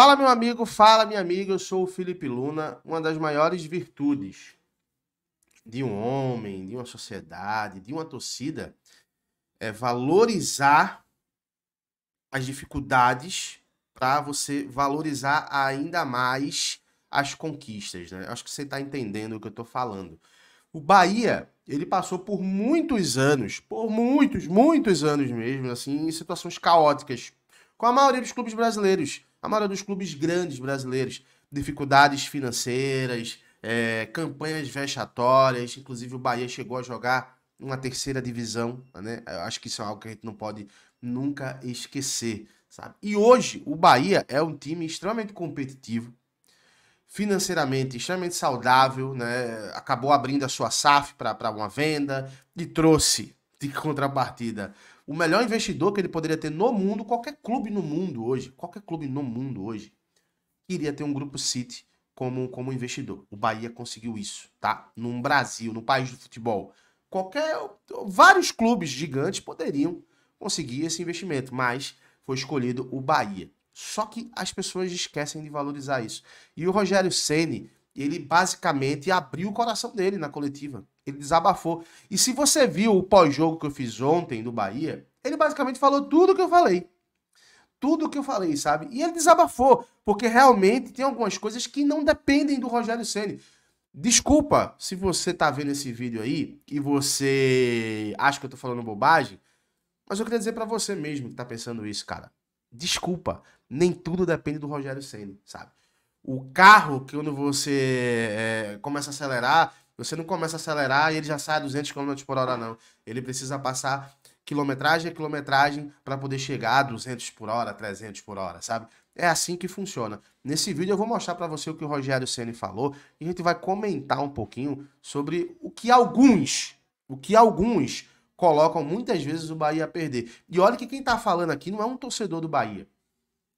Fala, meu amigo, fala, minha amiga. Eu sou o Felipe Luna. Uma das maiores virtudes de um homem, de uma sociedade, de uma torcida é valorizar as dificuldades para você valorizar ainda mais as conquistas, né? Acho que você está entendendo o que eu estou falando. O Bahia, ele passou por muitos anos, por muitos, muitos anos mesmo, assim, em situações caóticas, com a maioria dos clubes brasileiros. A maioria dos clubes grandes brasileiros, dificuldades financeiras, é, campanhas vexatórias, inclusive o Bahia chegou a jogar uma terceira divisão, né? Eu acho que isso é algo que a gente não pode nunca esquecer, sabe? E hoje o Bahia é um time extremamente competitivo, financeiramente extremamente saudável, né? Acabou abrindo a sua SAF para uma venda e trouxe de contrapartida o melhor investidor que ele poderia ter no mundo, qualquer clube no mundo hoje, qualquer clube no mundo hoje, iria ter um grupo City como, como investidor. O Bahia conseguiu isso, tá? No Brasil, no país do futebol. Qualquer. Vários clubes gigantes poderiam conseguir esse investimento, mas foi escolhido o Bahia. Só que as pessoas esquecem de valorizar isso. E o Rogério Ceni, ele basicamente abriu o coração dele na coletiva. Ele desabafou. E se você viu o pós-jogo que eu fiz ontem do Bahia, ele basicamente falou tudo o que eu falei. Tudo o que eu falei, sabe? E ele desabafou, porque realmente tem algumas coisas que não dependem do Rogério Ceni. Desculpa se você tá vendo esse vídeo aí e você acha que eu tô falando bobagem, mas eu queria dizer para você mesmo que tá pensando isso, cara. Desculpa, nem tudo depende do Rogério Ceni, sabe? O carro que quando você é, começa a acelerar, você não começa a acelerar e ele já sai a 200 km por hora, não. Ele precisa passar quilometragem a quilometragem para poder chegar a 200 por hora, 300 por hora, sabe? É assim que funciona. Nesse vídeo eu vou mostrar para você o que o Rogério Ceni falou e a gente vai comentar um pouquinho sobre o que alguns, o que alguns colocam muitas vezes o Bahia a perder. E olha que quem está falando aqui não é um torcedor do Bahia.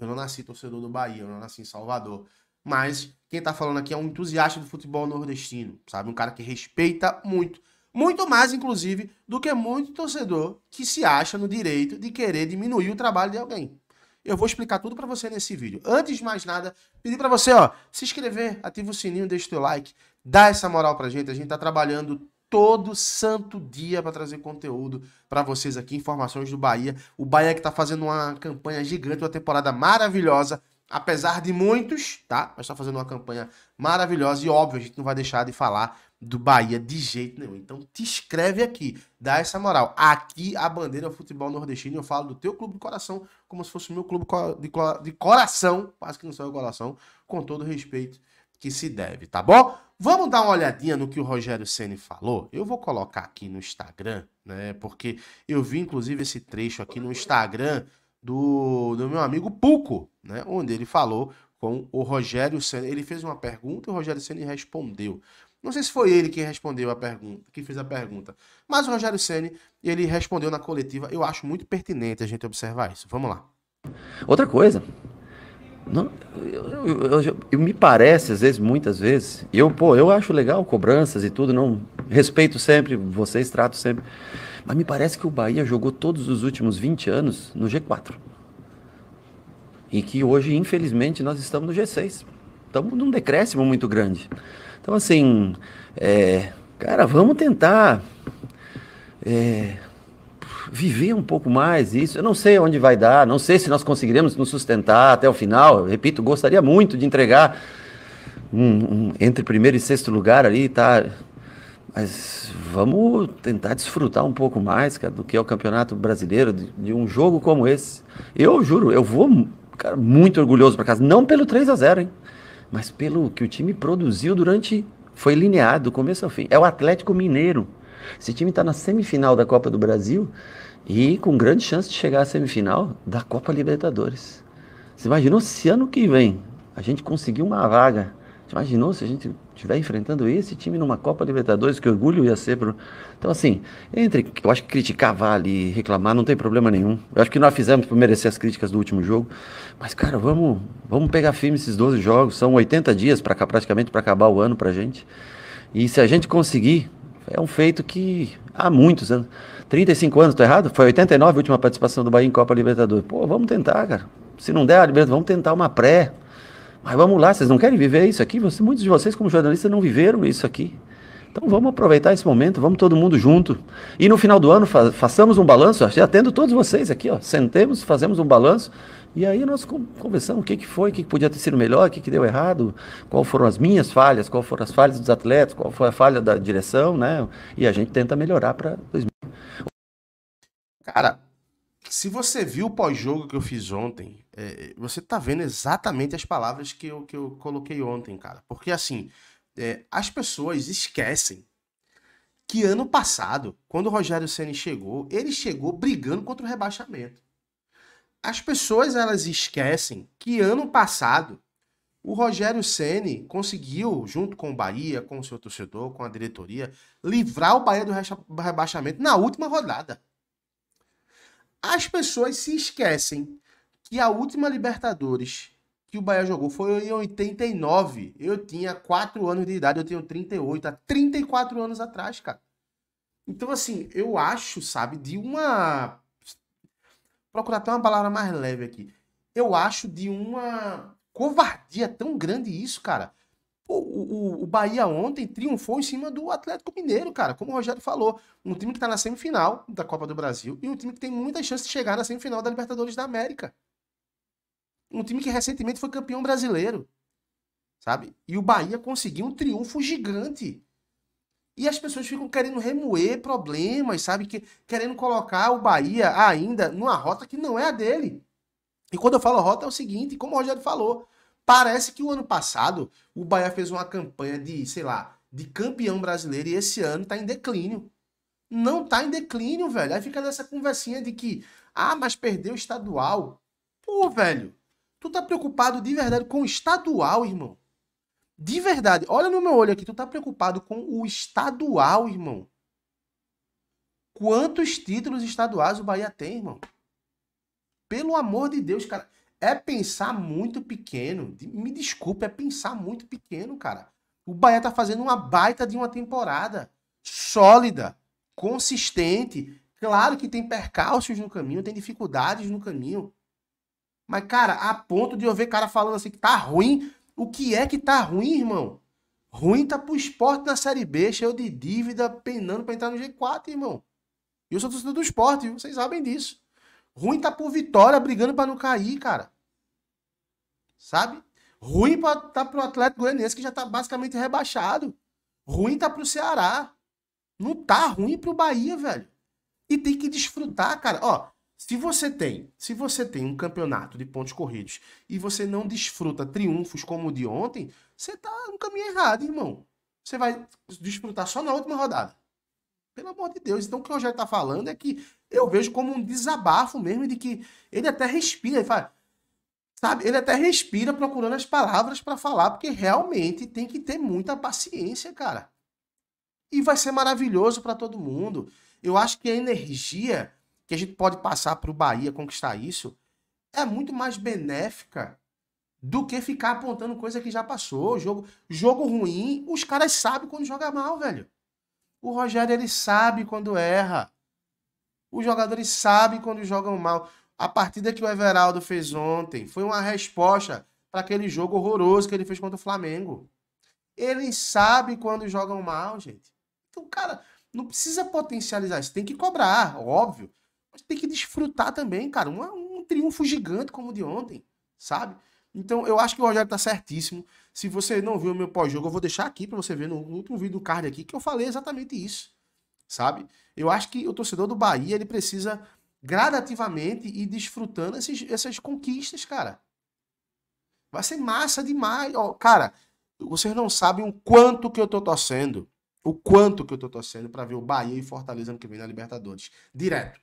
Eu não nasci torcedor do Bahia, eu não nasci em Salvador mas quem está falando aqui é um entusiasta do futebol nordestino, sabe? Um cara que respeita muito. Muito mais, inclusive, do que muito torcedor que se acha no direito de querer diminuir o trabalho de alguém. Eu vou explicar tudo para você nesse vídeo. Antes de mais nada, pedir para você, ó, se inscrever, ativa o sininho, deixa o teu like, dá essa moral pra gente. A gente tá trabalhando todo santo dia para trazer conteúdo para vocês aqui, informações do Bahia. O Bahia que tá fazendo uma campanha gigante, uma temporada maravilhosa apesar de muitos, tá? Mas tá fazendo uma campanha maravilhosa e óbvio, a gente não vai deixar de falar do Bahia de jeito nenhum. Então te escreve aqui, dá essa moral. Aqui a bandeira é o futebol nordestino, eu falo do teu clube de coração como se fosse o meu clube de, de coração, quase que não saiu coração, com todo o respeito que se deve, tá bom? Vamos dar uma olhadinha no que o Rogério Ceni falou. Eu vou colocar aqui no Instagram, né? Porque eu vi inclusive esse trecho aqui no Instagram do, do meu amigo Puco, né? Onde ele falou com o Rogério Senna. Ele fez uma pergunta e o Rogério Senna respondeu. Não sei se foi ele quem respondeu a pergunta, que fez a pergunta, mas o Rogério Ceni ele respondeu na coletiva. Eu acho muito pertinente a gente observar isso. Vamos lá. Outra coisa, não, eu, eu, eu, eu, me parece às vezes, muitas vezes, eu pô, eu acho legal cobranças e tudo, não respeito sempre, vocês trato sempre. Mas me parece que o Bahia jogou todos os últimos 20 anos no G4. E que hoje, infelizmente, nós estamos no G6. Estamos num decréscimo muito grande. Então, assim, é, cara, vamos tentar é, viver um pouco mais isso. Eu não sei onde vai dar, não sei se nós conseguiremos nos sustentar até o final. Eu repito, gostaria muito de entregar um, um, entre primeiro e sexto lugar ali, tá? Mas vamos tentar desfrutar um pouco mais cara, do que é o Campeonato Brasileiro, de, de um jogo como esse. Eu juro, eu vou cara, muito orgulhoso para casa, não pelo 3 a 0 hein, mas pelo que o time produziu durante. Foi lineado do começo ao fim. É o Atlético Mineiro. Esse time está na semifinal da Copa do Brasil e com grande chance de chegar à semifinal da Copa Libertadores. Você imaginou se ano que vem a gente conseguir uma vaga imaginou se a gente estiver enfrentando esse time numa Copa Libertadores, que orgulho ia ser. Pro... Então, assim, entre, eu acho que criticar vale, reclamar, não tem problema nenhum. Eu acho que nós fizemos por merecer as críticas do último jogo. Mas, cara, vamos, vamos pegar firme esses 12 jogos. São 80 dias pra, praticamente para acabar o ano pra gente. E se a gente conseguir, é um feito que há muitos anos. 35 anos, tô errado? Foi 89 a última participação do Bahia em Copa Libertadores. Pô, vamos tentar, cara. Se não der a Libertadores, vamos tentar uma pré. Mas vamos lá, vocês não querem viver isso aqui? Você muitos de vocês, como jornalistas, não viveram isso aqui. Então vamos aproveitar esse momento, vamos todo mundo junto. E no final do ano fa façamos um balanço, já atendo todos vocês aqui, ó, sentemos, fazemos um balanço e aí nós conversamos o que, que foi, o que, que podia ter sido melhor, o que, que deu errado, qual foram as minhas falhas, qual foram as falhas dos atletas, qual foi a falha da direção, né? E a gente tenta melhorar para 2020. Cara, se você viu o pós-jogo que eu fiz ontem, é, você tá vendo exatamente as palavras que eu, que eu coloquei ontem, cara. Porque assim, é, as pessoas esquecem que ano passado, quando o Rogério Ceni chegou, ele chegou brigando contra o rebaixamento. As pessoas elas esquecem que ano passado o Rogério Ceni conseguiu, junto com o Bahia, com o seu torcedor, com a diretoria, livrar o Bahia do rebaixamento na última rodada. As pessoas se esquecem que a última Libertadores que o Bahia jogou foi em 89. Eu tinha 4 anos de idade, eu tenho 38, há 34 anos atrás, cara. Então, assim, eu acho, sabe, de uma. Procurar até uma palavra mais leve aqui. Eu acho de uma covardia tão grande isso, cara o, o, Bahia ontem triunfou em cima do Atlético Mineiro, cara. Como o Rogério falou, um time que está na semifinal da Copa do Brasil e um time que tem muita chance de chegar na semifinal da Libertadores da América. Um time que recentemente foi campeão brasileiro, sabe? E o Bahia conseguiu um triunfo gigante. E as pessoas ficam querendo remoer problemas, sabe? Que, querendo colocar o Bahia ainda numa rota que não é a dele. E quando eu falo rota é o seguinte, como o Rogério falou, Parece que o ano passado o Bahia fez uma campanha de, sei lá, de campeão brasileiro e esse ano tá em declínio. Não tá em declínio, velho. Aí fica nessa conversinha de que, ah, mas perdeu o estadual. Pô, velho, tu tá preocupado de verdade com o estadual, irmão. De verdade, olha no meu olho aqui, tu tá preocupado com o estadual, irmão. Quantos títulos estaduais o Bahia tem, irmão? Pelo amor de Deus, cara. É pensar muito pequeno. Me desculpe, é pensar muito pequeno, cara. O Bahia tá fazendo uma baita de uma temporada. Sólida, consistente. Claro que tem percalços no caminho, tem dificuldades no caminho. Mas, cara, a ponto de eu ver cara falando assim que tá ruim. O que é que tá ruim, irmão? Ruim tá pro esporte na Série B, cheio de dívida, penando pra entrar no G4, irmão. E eu sou torcedor do esporte, vocês sabem disso. Ruim tá por vitória, brigando para não cair, cara. Sabe? Ruim pra, tá pro Atlético Goianiense, que já tá basicamente rebaixado. Ruim tá pro Ceará. Não tá ruim pro Bahia, velho. E tem que desfrutar, cara. Ó, se você tem, se você tem um campeonato de pontos corridos e você não desfruta triunfos como o de ontem, você tá no caminho errado, irmão. Você vai desfrutar só na última rodada. Pelo amor de Deus. Então, o que o Rogério tá falando é que eu vejo como um desabafo mesmo de que ele até respira e fala. Sabe, ele até respira procurando as palavras para falar, porque realmente tem que ter muita paciência, cara. E vai ser maravilhoso para todo mundo. Eu acho que a energia que a gente pode passar para o Bahia conquistar isso é muito mais benéfica do que ficar apontando coisa que já passou. Jogo, jogo ruim, os caras sabem quando joga mal, velho. O Rogério ele sabe quando erra. Os jogadores sabem quando jogam mal. A partida que o Everaldo fez ontem foi uma resposta para aquele jogo horroroso que ele fez contra o Flamengo. Eles sabem quando jogam mal, gente. Então, cara, não precisa potencializar isso. Tem que cobrar, óbvio. Mas tem que desfrutar também, cara. Um, um triunfo gigante como o de ontem, sabe? Então, eu acho que o Rogério tá certíssimo. Se você não viu o meu pós-jogo, eu vou deixar aqui para você ver no último vídeo do card aqui que eu falei exatamente isso, sabe? Eu acho que o torcedor do Bahia, ele precisa gradativamente ir desfrutando esses, essas conquistas, cara. Vai ser massa demais. Ó, cara, vocês não sabem o quanto que eu tô torcendo. O quanto que eu tô torcendo para ver o Bahia e Fortaleza no que vem na Libertadores. Direto.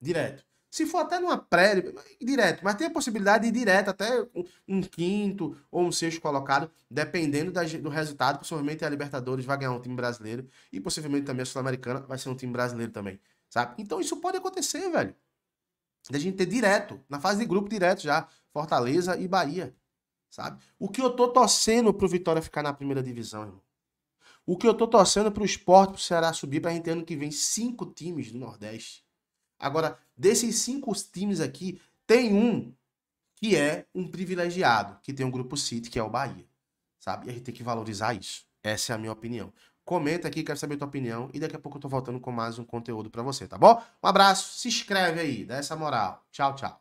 Direto. Se for até numa pré direto, mas tem a possibilidade de ir direto até um quinto ou um sexto colocado, dependendo da, do resultado. Possivelmente a Libertadores vai ganhar um time brasileiro e possivelmente também a Sul-Americana vai ser um time brasileiro também, sabe? Então isso pode acontecer, velho. Da gente ter direto, na fase de grupo direto já, Fortaleza e Bahia, sabe? O que eu tô torcendo pro Vitória ficar na primeira divisão, irmão. O que eu tô torcendo pro esporte, pro Ceará subir pra gente ter ano que vem cinco times do Nordeste Agora, desses cinco times aqui, tem um que é um privilegiado, que tem um grupo City, que é o Bahia. Sabe? E a gente tem que valorizar isso. Essa é a minha opinião. Comenta aqui, quero saber a tua opinião. E daqui a pouco eu tô voltando com mais um conteúdo para você, tá bom? Um abraço, se inscreve aí, dá essa moral. Tchau, tchau.